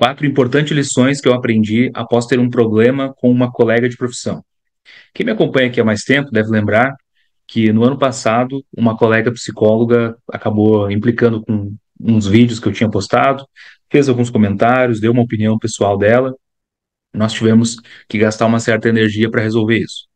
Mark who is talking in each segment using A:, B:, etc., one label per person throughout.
A: Quatro importantes lições que eu aprendi após ter um problema com uma colega de profissão. Quem me acompanha aqui há mais tempo deve lembrar que no ano passado uma colega psicóloga acabou implicando com uns vídeos que eu tinha postado, fez alguns comentários, deu uma opinião pessoal dela. Nós tivemos que gastar uma certa energia para resolver isso.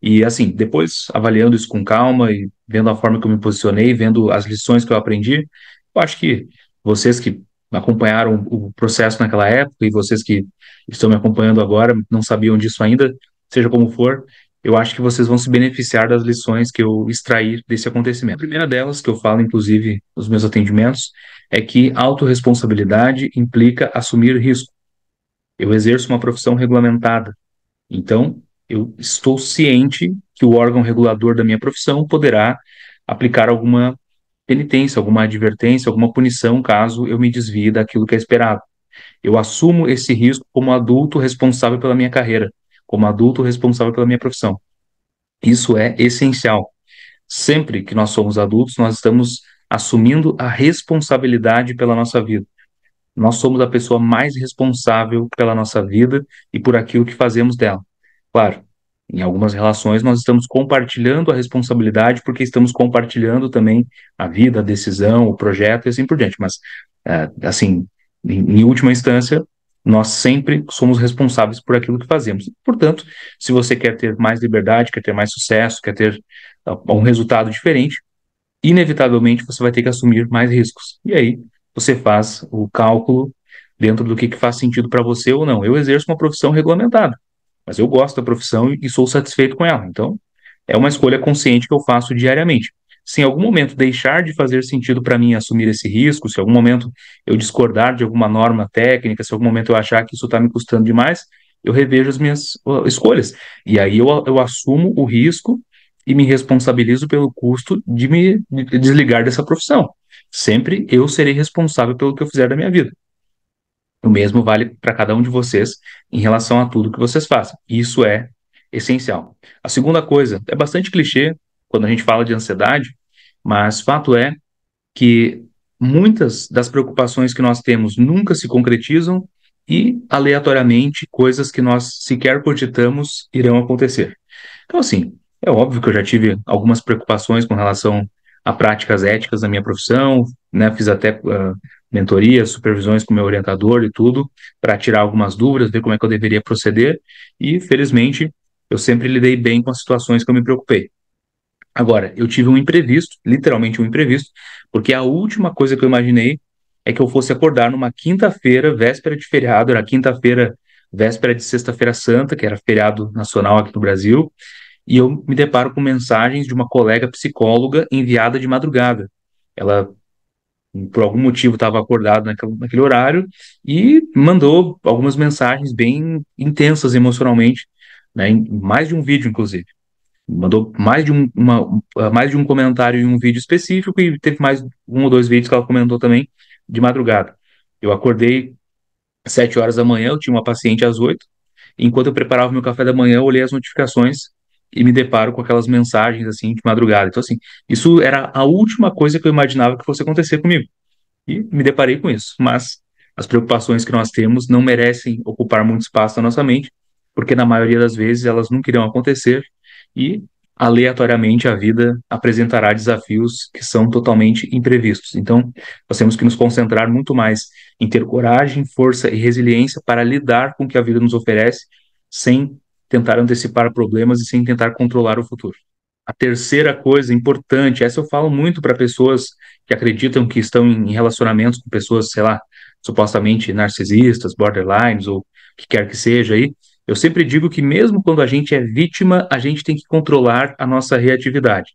A: E assim, depois avaliando isso com calma e vendo a forma que eu me posicionei, vendo as lições que eu aprendi, eu acho que vocês que acompanharam o processo naquela época e vocês que estão me acompanhando agora não sabiam disso ainda, seja como for, eu acho que vocês vão se beneficiar das lições que eu extrair desse acontecimento. A primeira delas, que eu falo inclusive nos meus atendimentos, é que autorresponsabilidade implica assumir risco. Eu exerço uma profissão regulamentada, então eu estou ciente que o órgão regulador da minha profissão poderá aplicar alguma penitência, alguma advertência, alguma punição caso eu me desvie daquilo que é esperado. Eu assumo esse risco como adulto responsável pela minha carreira, como adulto responsável pela minha profissão. Isso é essencial. Sempre que nós somos adultos, nós estamos assumindo a responsabilidade pela nossa vida. Nós somos a pessoa mais responsável pela nossa vida e por aquilo que fazemos dela. Claro, em algumas relações, nós estamos compartilhando a responsabilidade porque estamos compartilhando também a vida, a decisão, o projeto e assim por diante. Mas, é, assim, em última instância, nós sempre somos responsáveis por aquilo que fazemos. Portanto, se você quer ter mais liberdade, quer ter mais sucesso, quer ter ah, um resultado diferente, inevitavelmente você vai ter que assumir mais riscos. E aí você faz o cálculo dentro do que, que faz sentido para você ou não. Eu exerço uma profissão regulamentada. Mas eu gosto da profissão e sou satisfeito com ela. Então, é uma escolha consciente que eu faço diariamente. Se em algum momento deixar de fazer sentido para mim assumir esse risco, se em algum momento eu discordar de alguma norma técnica, se em algum momento eu achar que isso está me custando demais, eu revejo as minhas escolhas. E aí eu, eu assumo o risco e me responsabilizo pelo custo de me desligar dessa profissão. Sempre eu serei responsável pelo que eu fizer da minha vida. O mesmo vale para cada um de vocês em relação a tudo que vocês façam. Isso é essencial. A segunda coisa, é bastante clichê quando a gente fala de ansiedade, mas fato é que muitas das preocupações que nós temos nunca se concretizam e, aleatoriamente, coisas que nós sequer cogitamos irão acontecer. Então, assim, é óbvio que eu já tive algumas preocupações com relação a práticas éticas da minha profissão, né? Fiz até uh, ah, mentorias, supervisões com meu orientador e tudo, para tirar algumas dúvidas, ver como é que eu deveria proceder. E, felizmente, eu sempre lidei bem com as situações que eu me preocupei. Agora, eu tive um imprevisto, literalmente um imprevisto, porque a última coisa que eu imaginei é que eu fosse acordar numa quinta-feira, véspera de feriado, era quinta-feira, véspera de Sexta-feira Santa, que era feriado nacional aqui no Brasil, e eu me deparo com mensagens de uma colega psicóloga enviada de madrugada. Ela, por algum motivo, estava acordada naquele, naquele horário e mandou algumas mensagens bem intensas emocionalmente, né, em mais de um vídeo, inclusive. Mandou mais de, um, uma, mais de um comentário em um vídeo específico e teve mais um ou dois vídeos que ela comentou também de madrugada. Eu acordei sete horas da manhã, eu tinha uma paciente às oito. Enquanto eu preparava meu café da manhã, eu olhei as notificações e me deparo com aquelas mensagens assim de madrugada. Então, assim, isso era a última coisa que eu imaginava que fosse acontecer comigo. E me deparei com isso. Mas as preocupações que nós temos não merecem ocupar muito espaço na nossa mente, porque na maioria das vezes elas nunca irão acontecer e aleatoriamente a vida apresentará desafios que são totalmente imprevistos. Então, nós temos que nos concentrar muito mais em ter coragem, força e resiliência para lidar com o que a vida nos oferece sem tentar antecipar problemas e sem tentar controlar o futuro. A terceira coisa importante, essa eu falo muito para pessoas que acreditam que estão em relacionamentos com pessoas, sei lá, supostamente narcisistas, borderlines ou o que quer que seja aí. Eu sempre digo que mesmo quando a gente é vítima, a gente tem que controlar a nossa reatividade.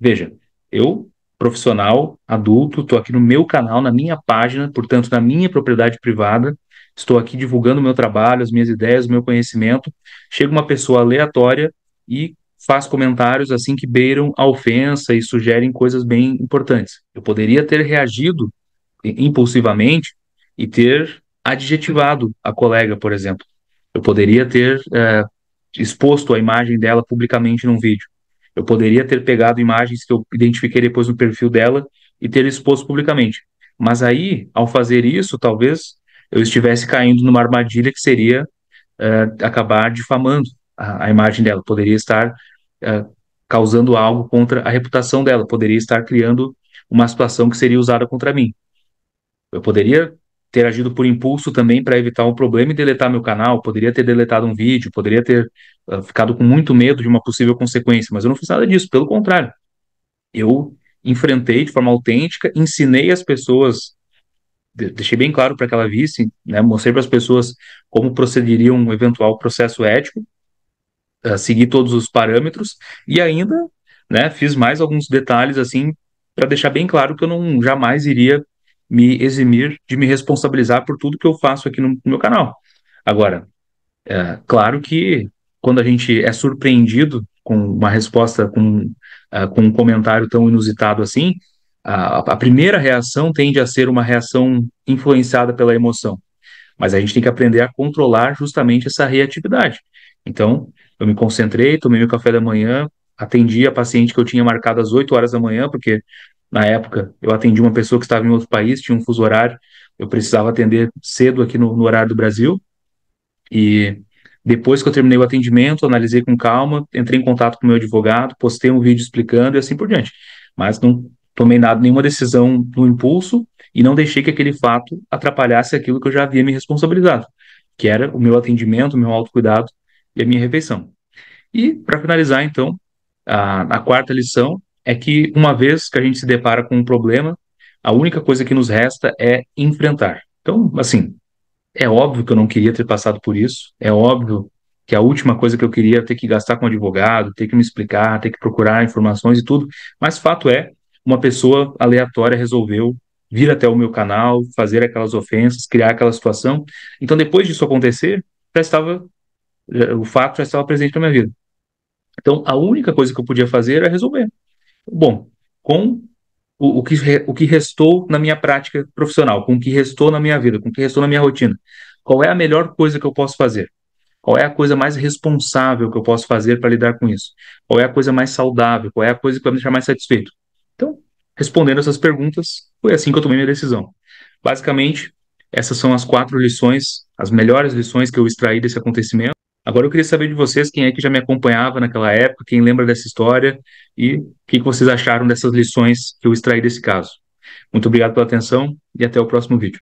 A: Veja, eu, profissional, adulto, estou aqui no meu canal, na minha página, portanto, na minha propriedade privada, estou aqui divulgando o meu trabalho, as minhas ideias, o meu conhecimento. Chega uma pessoa aleatória e faz comentários assim que beiram a ofensa e sugerem coisas bem importantes. Eu poderia ter reagido impulsivamente e ter adjetivado a colega, por exemplo. Eu poderia ter é, exposto a imagem dela publicamente num vídeo. Eu poderia ter pegado imagens que eu identifiquei depois no perfil dela e ter exposto publicamente. Mas aí, ao fazer isso, talvez eu estivesse caindo numa armadilha que seria uh, acabar difamando a, a, imagem dela, poderia estar uh, causando algo contra a reputação dela, poderia estar criando uma situação que seria usada contra mim. Eu poderia ter agido por impulso também para evitar um problema e deletar meu canal, poderia ter deletado um vídeo, poderia ter uh, ficado com muito medo de uma possível consequência, mas eu não fiz nada disso, pelo contrário. Eu enfrentei de forma autêntica, ensinei as pessoas deixei bem claro para que ela visse, né, mostrei para as pessoas como procederia um eventual processo ético, uh, ah, seguir todos os parâmetros e ainda, né, fiz mais alguns detalhes assim para deixar bem claro que eu não jamais iria me eximir de me responsabilizar por tudo que eu faço aqui no, no meu canal. Agora, é, claro que quando a gente é surpreendido com uma resposta, com, uh, com um comentário tão inusitado assim, a, a primeira reação tende a ser uma reação influenciada pela emoção. Mas a gente tem que aprender a controlar justamente essa reatividade. Então, eu me concentrei, tomei meu café da manhã, atendi a paciente que eu tinha marcado às 8 horas da manhã, porque na época eu atendi uma pessoa que estava em outro país, tinha um fuso horário, eu precisava atender cedo aqui no, no horário do Brasil. E depois que eu terminei o atendimento, analisei com calma, entrei em contato com meu advogado, postei um vídeo explicando e assim por diante. Mas não Tomei nada, nenhuma decisão no impulso e não deixei que aquele fato atrapalhasse aquilo que eu já havia me responsabilizado, que era o meu atendimento, o meu autocuidado e a minha refeição. E, para finalizar, então, a, a quarta lição é que, uma vez que a gente se depara com um problema, a única coisa que nos resta é enfrentar. Então, assim, é óbvio que eu não queria ter passado por isso, é óbvio que a última coisa que eu queria é ter que gastar com advogado, ter que me explicar, ter que procurar informações e tudo, mas fato é uma pessoa aleatória resolveu vir até o meu canal, fazer aquelas ofensas, criar aquela situação. Então, depois disso acontecer, já estava o fato já estava presente na minha vida. Então, a única coisa que eu podia fazer era resolver. Bom, com o, o que, o que restou na minha prática profissional, com o que restou na minha vida, com o que restou na minha rotina, qual é a melhor coisa que eu posso fazer? Qual é a coisa mais responsável que eu posso fazer para lidar com isso? Qual é a coisa mais saudável? Qual é a coisa que vai me deixar mais satisfeito? Então, respondendo essas perguntas, foi assim que eu tomei minha decisão. Basicamente, essas são as quatro lições, as melhores lições que eu extraí desse acontecimento. Agora eu queria saber de vocês quem é que já me acompanhava naquela época, quem lembra dessa história e o que, vocês acharam dessas lições que eu extraí desse caso. Muito obrigado pela atenção e até o próximo vídeo.